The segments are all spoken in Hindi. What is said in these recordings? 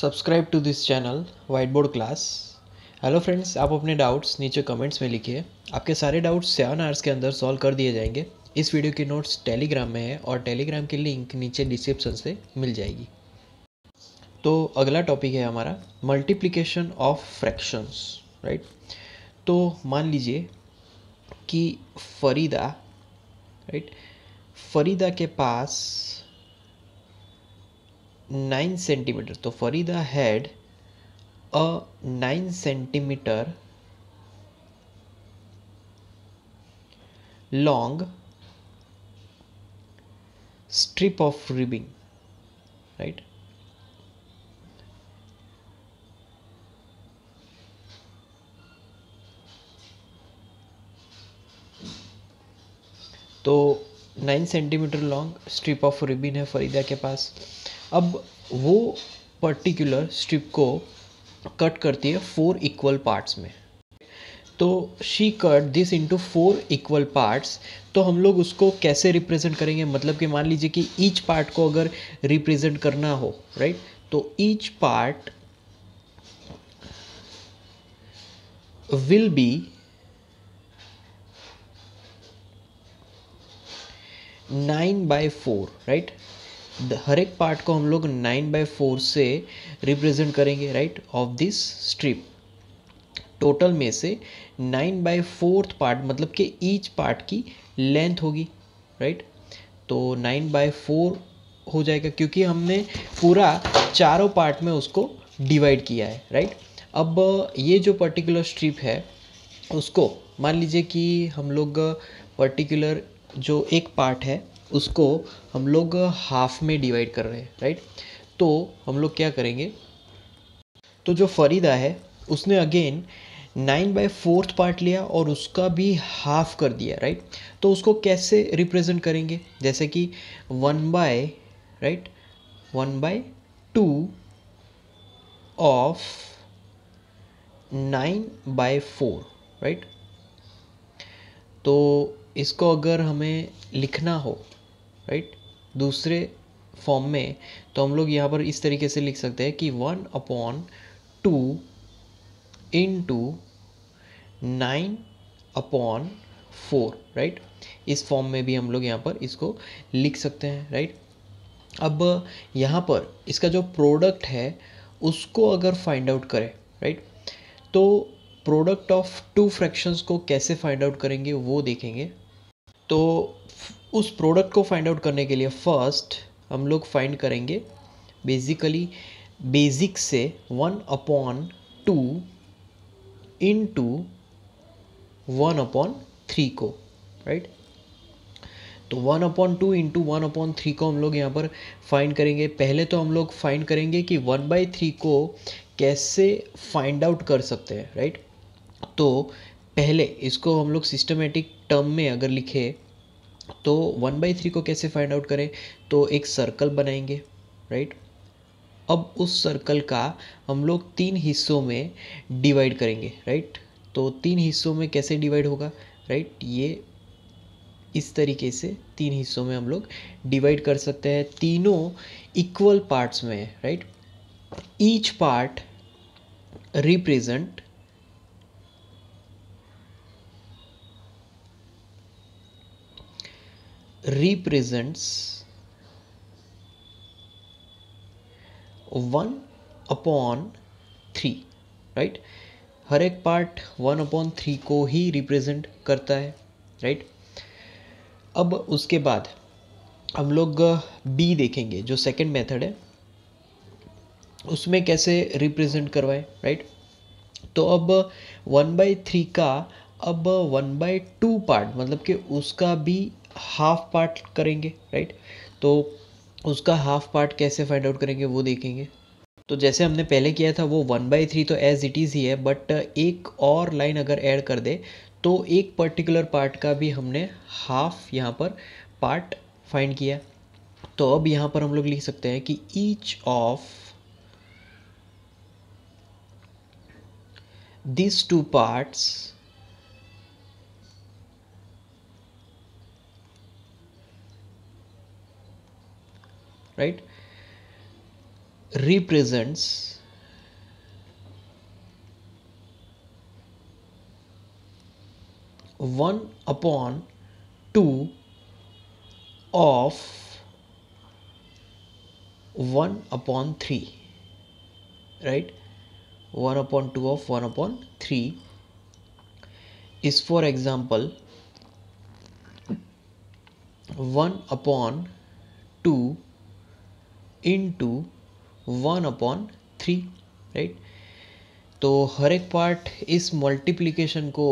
Subscribe to this channel white board class hello friends आप अपने डाउट्स नीचे कमेंट्स में लिखिए आपके सारे डाउट्स सेवन आवर्स के अंदर सॉल्व कर दिए जाएंगे इस वीडियो के नोट्स टेलीग्राम में है और टेलीग्राम की लिंक नीचे डिस्क्रिप्शन से मिल जाएगी तो अगला टॉपिक है हमारा मल्टीप्लीकेशन ऑफ फ्रैक्शंस राइट तो मान लीजिए कि फरीदा राइट right? फरीदा के पास नाइन सेंटीमीटर तो Farida had a nine centimetre long strip of ribbon right तो nine centimetre long strip of ribbon है फरीदा के पास अब वो पर्टिकुलर स्ट्रिप को कट करती है फोर इक्वल पार्ट्स में तो she cut this into four equal parts तो हम लोग उसको कैसे रिप्रेजेंट करेंगे मतलब कि मान लीजिए कि ईच पार्ट को अगर रिप्रेजेंट करना हो राइट right? तो each part will be nine by four right हर एक पार्ट को हम लोग नाइन बाई फोर से रिप्रेजेंट करेंगे right of this strip total में से नाइन बाई फोर्थ पार्ट मतलब कि ईच पार्ट की लेंथ होगी राइट तो नाइन बाई फोर हो जाएगा क्योंकि हमने पूरा चारों पार्ट में उसको डिवाइड किया है राइट अब ये जो पर्टिकुलर स्ट्रिप है उसको मान लीजिए कि हम लोग पर्टिकुलर जो एक पार्ट है उसको हम लोग हाफ में डिवाइड कर रहे हैं राइट तो हम लोग क्या करेंगे तो जो फरीदा है उसने again nine by fourth part लिया और उसका भी हाफ कर दिया राइट तो उसको कैसे रिप्रेजेंट करेंगे जैसे कि one by right one by two of nine by four right तो इसको अगर हमें लिखना हो राइट दूसरे फॉर्म में तो हम लोग यहाँ पर इस तरीके से लिख सकते हैं कि one upon two into nine upon four right इस फॉर्म में भी हम लोग यहाँ पर इसको लिख सकते हैं राइट अब यहाँ पर इसका जो प्रोडक्ट है उसको अगर फाइंड आउट करें राइट तो प्रोडक्ट ऑफ टू फ्रैक्शंस को कैसे फाइंड आउट करेंगे वो देखेंगे तो उस प्रोडक्ट को फाइंड आउट करने के लिए फर्स्ट हम लोग फाइंड करेंगे बेसिकली बेसिक से one upon two into one upon three को राइट तो one upon two into one upon three को हम लोग यहाँ पर फाइंड करेंगे पहले तो हम लोग फाइंड करेंगे कि वन बाई थ्री को कैसे फाइंड आउट कर सकते हैं राइट तो पहले इसको हम लोग सिस्टमेटिक टर्म में अगर लिखे तो वन बाई थ्री को कैसे फाइंड आउट करें तो एक सर्कल बनाएंगे राइट अब उस सर्कल का हम लोग तीन हिस्सों में डिवाइड करेंगे राइट तो तीन हिस्सों में कैसे डिवाइड होगा राइट ये इस तरीके से तीन हिस्सों में हम लोग डिवाइड कर सकते हैं तीनों इक्वल पार्ट्स में right each part represent represents one upon three right हर एक पार्ट वन अपॉन थ्री को ही रिप्रेजेंट करता है राइट अब उसके बाद हम लोग बी uh, देखेंगे जो सेकेंड मेथड है उसमें कैसे रिप्रेजेंट करवाए राइट तो अब वन बाई थ्री का अब वन बाई टू पार्ट मतलब कि उसका भी हाफ पार्ट करेंगे राइट तो उसका हाफ पार्ट कैसे फाइंड आउट करेंगे वो देखेंगे तो जैसे हमने पहले किया था वो वन बाई थ्री तो एज इट इज़ ही है बट एक और लाइन अगर ऐड कर दे तो एक पर्टिकुलर पार्ट का भी हमने हाफ यहाँ पर पार्ट फाइंड किया तो अब यहाँ पर हम लोग लिख सकते हैं कि each of these two parts right represents one upon two of one upon three right one upon two of one upon three is for example 1 upon 2 two one upon three right तो हर एक पार्ट इस मल्टीप्लिकेशन को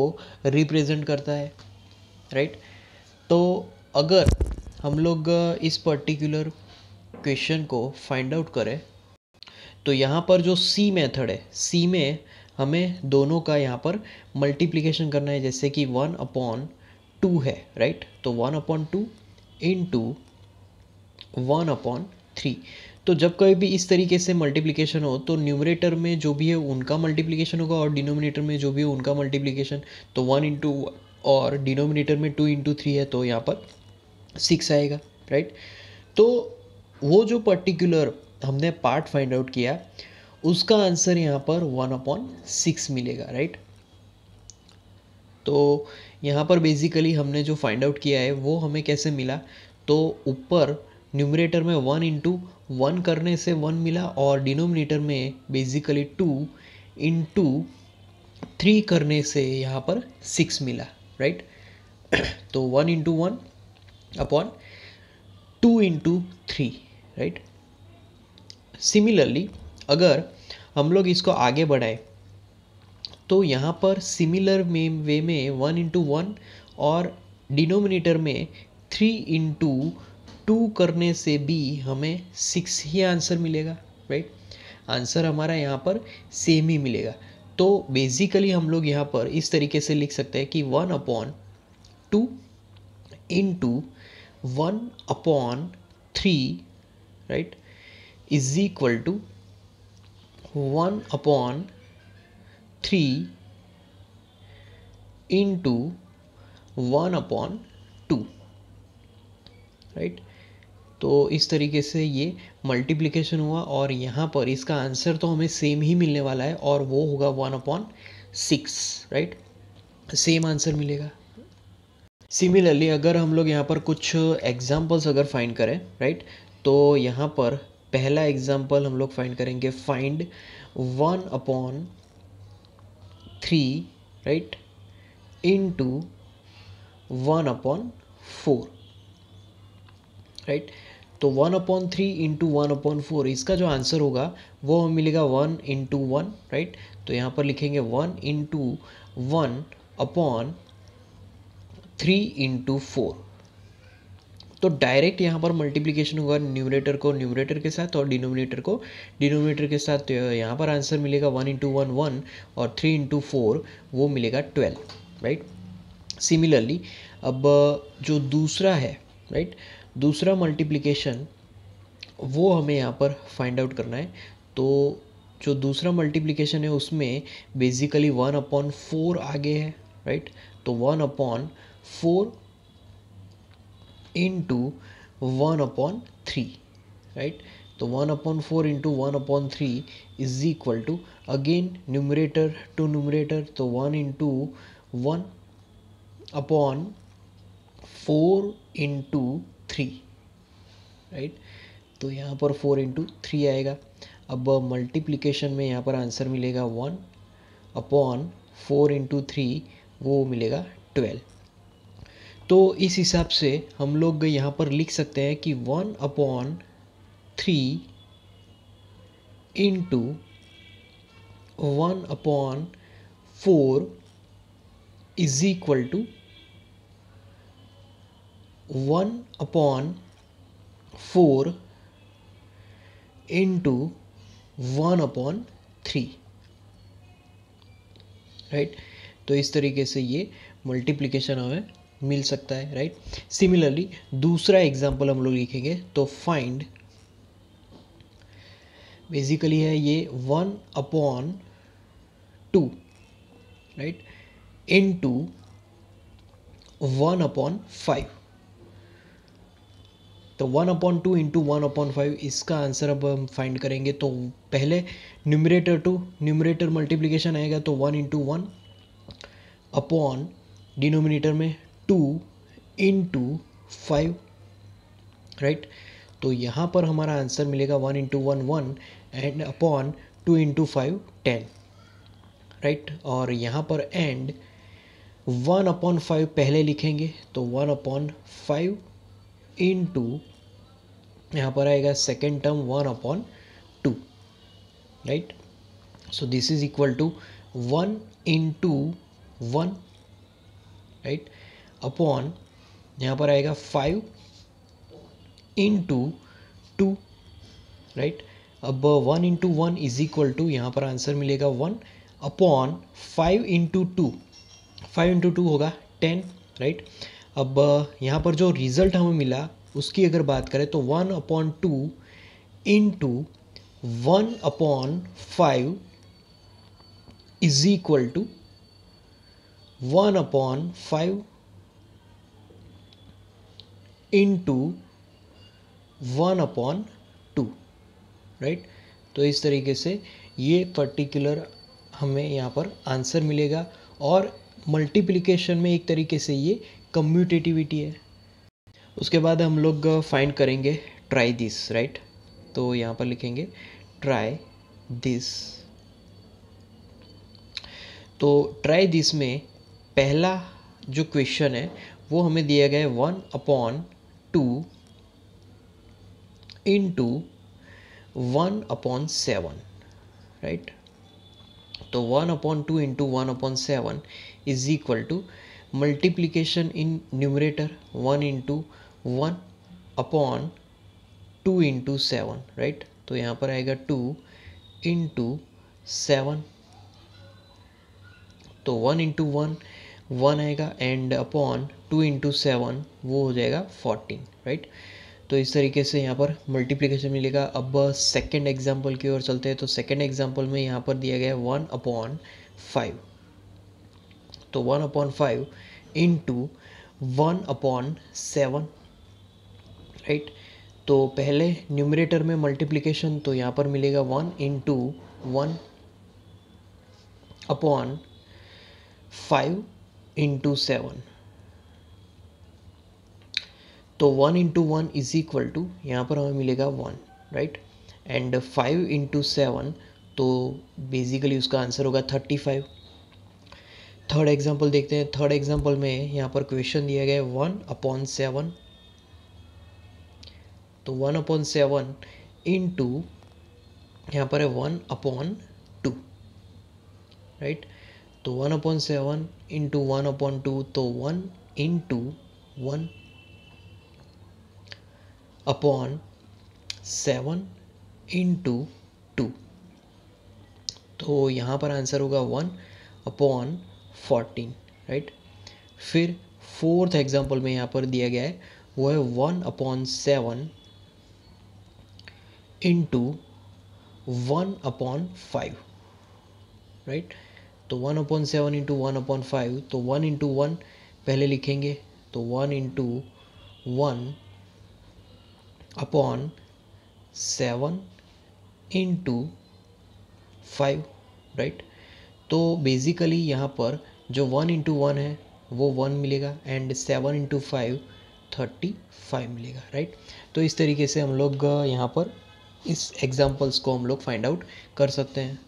रिप्रेजेंट करता है राइट तो अगर हम लोग uh, इस पर्टिकुलर क्वेश्चन को फाइंड आउट करें तो यहाँ पर जो सी मेथड है सी में हमें दोनों का यहाँ पर मल्टीप्लिकेशन करना है जैसे कि वन अपॉन टू है राइट तो one upon two into one upon three तो जब कभी भी इस तरीके से मल्टीप्लिकेशन हो तो न्यूमरेटर में जो भी है उनका मल्टीप्लिकेशन होगा और डिनोमिनेटर में जो भी है उनका मल्टीप्लिकेशन तो वन इंटू और डिनोमिनेटर में टू इंटू थ्री है तो यहाँ पर सिक्स आएगा राइट तो वो जो पर्टिकुलर हमने पार्ट फाइंड आउट किया उसका आंसर यहाँ पर वन अपॉन सिक्स मिलेगा राइट तो यहाँ पर बेसिकली हमने जो फाइंड आउट किया है वो हमें कैसे मिला तो ऊपर न्यूमरेटर में वन इंटू वन करने से वन मिला और डिनोमिनेटर में बेसिकली टू इंटू थ्री करने से यहाँ पर सिक्स मिला राइट तो one into one upon two into three right similarly अगर हम लोग इसको आगे बढ़ाए तो यहाँ पर सिमिलर में वे में वन इंटू वन और डिनोमिनेटर में थ्री इंटू टू करने से भी हमें सिक्स ही आंसर मिलेगा राइट आंसर हमारा यहाँ पर सेम ही मिलेगा तो बेसिकली हम लोग यहाँ पर इस तरीके से लिख सकते हैं कि one upon two into one upon three right is equal to one upon three into one upon two right तो इस तरीके से ये मल्टीप्लिकेशन हुआ और यहाँ पर इसका आंसर तो हमें सेम ही मिलने वाला है और वो होगा one upon six right same answer मिलेगा सिमिलरली अगर हम लोग यहाँ पर कुछ एग्जाम्पल्स अगर फाइंड करें राइट तो यहाँ पर पहला एग्जाम्पल हम लोग फाइंड करेंगे find one upon three right into one upon four right तो one upon three into one upon four इसका जो आंसर होगा वो हमें मिलेगा वन इंटू वन राइट तो यहाँ पर लिखेंगे one into one upon three into four तो डायरेक्ट यहाँ पर मल्टीप्लिकेशन होगा न्यूमरेटर को न्यूमरेटर के साथ और डिनोमिनेटर को डिनोमिनेटर के साथ तो यहाँ पर आंसर मिलेगा वन इंटू वन वन और थ्री इंटू फोर वो मिलेगा ट्वेल्व राइट सिमिलरली अब जो दूसरा है राइट right? दूसरा मल्टीप्लिकेशन वो हमें यहाँ पर फाइंड आउट करना है तो जो दूसरा मल्टीप्लिकेशन है उसमें बेसिकली वन अपॉन फोर आगे है राइट तो one upon four into one upon three right तो one upon four into one upon three is equal to again numerator to numerator तो one into one upon four into three right तो यहाँ पर फोर इंटू थ्री आएगा अब मल्टीप्लिकेशन में यहाँ पर आंसर मिलेगा one upon four into three वो मिलेगा ट्वेल्व तो इस हिसाब से हम लोग यहाँ पर लिख सकते हैं कि one upon three into one upon four is equal to one upon four into one upon three right तो इस तरीके से ये मल्टीप्लीकेशन हमें मिल सकता है राइट सिमिलरली दूसरा एग्जाम्पल हम लोग लिखेंगे तो फाइंड बेसिकली है ये one upon two right into one upon five तो one upon two into one upon five इसका आंसर अब हम फाइंड करेंगे तो पहले न्यूमरेटर टू न्यूमरेटर मल्टीप्लीकेशन आएगा तो one into one upon denominator में टू इंटू फाइव राइट तो यहाँ पर हमारा आंसर मिलेगा one into one one and upon two into five ten right और यहाँ पर एंड वन अपॉन फाइव पहले लिखेंगे तो one upon five into यहाँ पर आएगा second term one upon two right so this is equal to one into one right upon यहाँ पर आएगा five into two right अब one into one is equal to यहाँ पर आंसर मिलेगा one upon five into two five into two होगा टेन राइट right? अब यहाँ पर जो रिज़ल्ट हमें मिला उसकी अगर बात करें तो one upon two into one upon five is equal to one upon five into one upon two right तो इस तरीके से ये पर्टिकुलर हमें यहाँ पर आंसर मिलेगा और मल्टीप्लिकेशन में एक तरीके से ये कम्यूटेटिविटी है उसके बाद हम लोग फाइंड uh, करेंगे ट्राई दिस राइट तो यहाँ पर लिखेंगे ट्राई दिस तो ट्राई दिस में पहला जो क्वेश्चन है वो हमें दिया गया है one upon two into one upon seven right तो one upon two into one upon seven is equal to multiplication in numerator one into one upon two into seven right तो यहाँ पर आएगा टू इंटू सेवन तो वन इंटू वन वन आएगा and upon two into seven वो हो जाएगा फोर्टीन राइट तो इस तरीके से यहाँ पर मल्टीप्लीकेशन मिलेगा अब सेकेंड एग्जाम्पल की ओर चलते हैं तो सेकेंड एग्जाम्पल में यहाँ पर दिया गया वन अपॉन फाइव तो one upon five into one upon seven right तो पहले न्यूमरेटर में मल्टीप्लीकेशन तो यहाँ पर मिलेगा one into one upon five into seven तो one into one is equal to यहाँ पर हमें मिलेगा one right and five into seven तो बेसिकली उसका आंसर होगा थर्टी फाइव थर्ड एग्जाम्पल देखते हैं थर्ड एग्जाम्पल में यहाँ पर क्वेश्चन दिया गया है वन अपॉन सेवन तो one upon seven into यहाँ पर है वन अपॉन टू राइट तो one upon seven into one upon two तो one into one upon seven into two तो यहाँ पर आंसर होगा वन अपॉन फोर्टीन राइट फिर फोर्थ एग्जाम्पल में यहाँ पर दिया गया है वो है one upon seven into one upon five right तो one upon seven into one upon five तो वन इंटू वन पहले लिखेंगे तो one into one upon seven into five right तो बेसिकली यहाँ पर जो वन इंटू वन है वो वन मिलेगा and seven into five thirty five मिलेगा राइट तो इस तरीके से हम लोग यहाँ पर इस एग्ज़ाम्पल्स को हम लोग फाइंड आउट कर सकते हैं